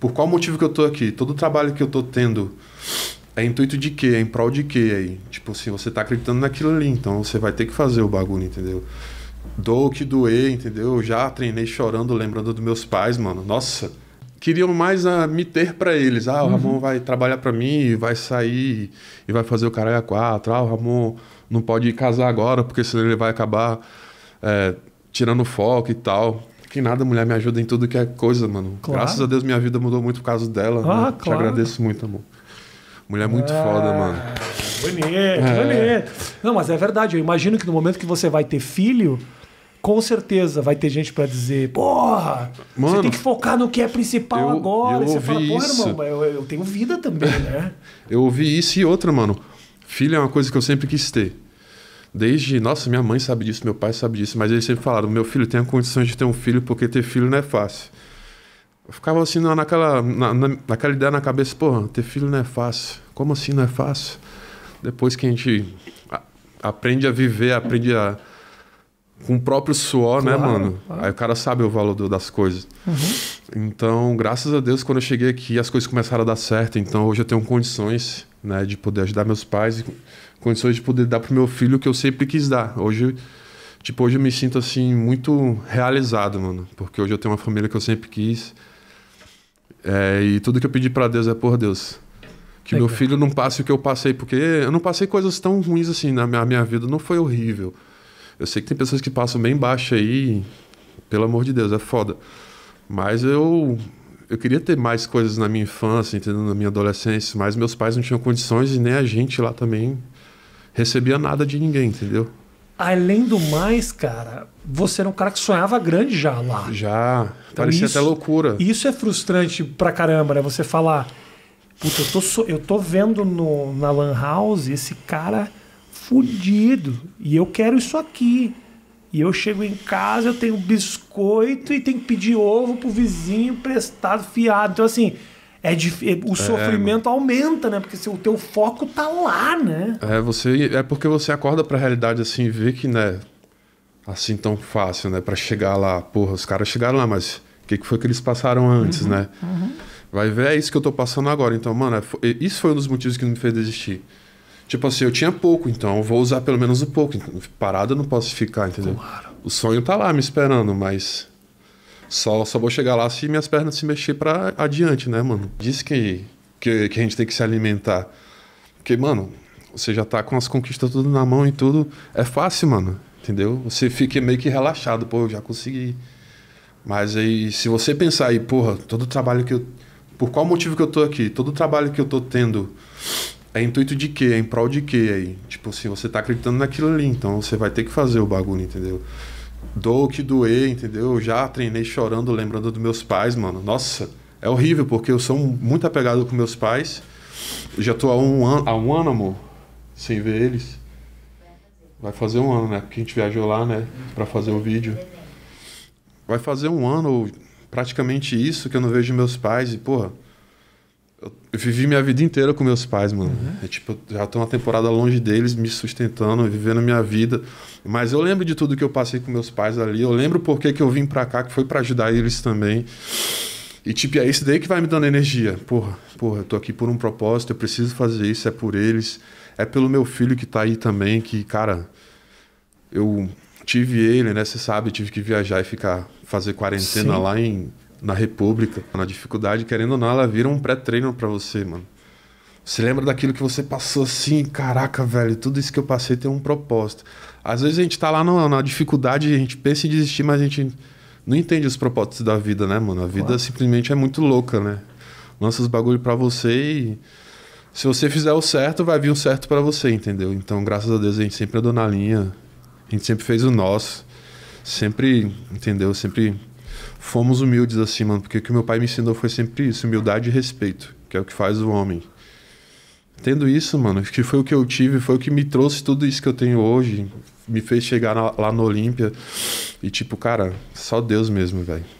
Por qual motivo que eu tô aqui? Todo o trabalho que eu tô tendo é intuito de quê? É em prol de quê aí? Tipo assim, você tá acreditando naquilo ali, então você vai ter que fazer o bagulho, entendeu? Dou o que doer, entendeu? já treinei chorando, lembrando dos meus pais, mano. Nossa, queriam mais a, me ter para eles. Ah, o uhum. Ramon vai trabalhar para mim, vai sair e vai fazer o caralho a quatro. Ah, o Ramon não pode casar agora, porque senão ele vai acabar é, tirando foco e tal. Que nada, mulher me ajuda em tudo que é coisa, mano. Claro. Graças a Deus minha vida mudou muito por causa dela. Ah, né? claro. Te agradeço muito, amor. Mulher muito é... foda, mano. Bonito, é. bonito. Não, mas é verdade. Eu imagino que no momento que você vai ter filho, com certeza vai ter gente para dizer, porra, mano, você tem que focar no que é principal eu, agora. Eu e você fala, porra, isso. irmão, eu, eu tenho vida também, né? eu ouvi isso e outra, mano. Filho é uma coisa que eu sempre quis ter. Desde, nossa, minha mãe sabe disso, meu pai sabe disso, mas eles sempre falaram: meu filho tem a condição de ter um filho porque ter filho não é fácil. Eu ficava assim naquela, na, na, naquela ideia na cabeça: porra, ter filho não é fácil. Como assim não é fácil? Depois que a gente a, aprende a viver, aprende a. com o próprio suor, né, claro, né, mano? Claro. Aí o cara sabe o valor do, das coisas. Uhum. Então, graças a Deus, quando eu cheguei aqui, as coisas começaram a dar certo. Então, hoje eu tenho condições né? De poder ajudar meus pais, condições de poder dar para meu filho o que eu sempre quis dar. Hoje, tipo, hoje eu me sinto assim muito realizado, mano, porque hoje eu tenho uma família que eu sempre quis. É, e tudo que eu pedi para Deus é por Deus. Que meu filho não passe o que eu passei, porque eu não passei coisas tão ruins assim na minha, minha vida, não foi horrível. Eu sei que tem pessoas que passam bem baixo aí, pelo amor de Deus, é foda. Mas eu eu queria ter mais coisas na minha infância, entendeu? na minha adolescência, mas meus pais não tinham condições e nem a gente lá também recebia nada de ninguém, entendeu? Além do mais, cara, você era um cara que sonhava grande já lá. Já, então, parecia isso, até loucura. Isso é frustrante pra caramba, né? Você falar, puta, eu tô, so, eu tô vendo no, na Lan House esse cara fudido e eu quero isso aqui. E eu chego em casa, eu tenho biscoito e tenho que pedir ovo pro vizinho prestado fiado. Então, assim, é dif... É, o é, sofrimento é, aumenta, né? Porque o teu foco tá lá, né? É, você é porque você acorda para a realidade assim, vê que né, assim tão fácil, né, para chegar lá, porra, os caras chegaram lá, mas o que, que foi que eles passaram antes, uhum, né? Uhum. Vai ver é isso que eu tô passando agora. Então, mano, é... isso foi um dos motivos que me fez desistir. Tipo assim, eu tinha pouco, então eu vou usar pelo menos um pouco. Parada eu não posso ficar, entendeu? Claro. O sonho tá lá me esperando, mas só, só vou chegar lá se minhas pernas se mexer para adiante, né, mano? Diz que, que, que, a gente tem que se alimentar. Porque, mano, você já tá com as conquistas tudo na mão e tudo. É fácil, mano, entendeu? Você fica meio que relaxado, pô, eu já consegui. Mas aí, se você pensar aí, porra, todo o trabalho que eu. Por qual motivo que eu tô aqui? Todo o trabalho que eu tô tendo é intuito de quê? É em prol de quê aí? Tipo assim, você tá acreditando naquilo ali, então você vai ter que fazer o bagulho, entendeu? Dou o que doer, entendeu? já treinei chorando, lembrando dos meus pais, mano. Nossa, é horrível, porque eu sou muito apegado com meus pais. Eu já tô há um ano, há um ano, amor, sem ver eles. Vai fazer um ano, né? Porque a gente viajou lá, né? Pra fazer o vídeo. Vai fazer um ano, praticamente isso, que eu não vejo meus pais e, porra eu, vivi minha vida inteira com meus pais, mano. Uhum. É tipo, eu já tô uma temporada longe deles, me sustentando, vivendo minha vida. Mas eu lembro de tudo que eu passei com meus pais ali. Eu lembro porque que eu vim pra cá, que foi para ajudar eles também. E tipo, é isso daí que vai me dando energia. Porra, porra, eu tô aqui por um propósito, eu preciso fazer isso, é por eles. É pelo meu filho que tá aí também, que, cara, eu tive ele, né? Você sabe, eu tive que viajar e ficar, fazer quarentena Sim. lá em na República, na dificuldade, querendo ou não, ela vira um pré-treino para você, mano. Você lembra daquilo que você passou assim, caraca, velho, tudo isso que eu passei tem um propósito. Às vezes a gente tá lá no, na dificuldade, a gente pensa em desistir, mas a gente não entende os propósitos da vida, né, mano? A vida claro. simplesmente é muito louca, né? Lança os bagulho para você e se você fizer o certo, vai vir o certo para você, entendeu? Então, graças a Deus, a gente sempre andou na linha, a gente sempre fez o nosso, sempre, entendeu? Sempre fomos humildes assim, mano, porque o que meu pai me ensinou foi sempre isso, humildade e respeito, que é o que faz o homem. Tendo isso, mano, que foi o que eu tive, foi o que me trouxe tudo isso que eu tenho hoje, me fez chegar na, lá no Olímpia e tipo, cara, só Deus mesmo, velho.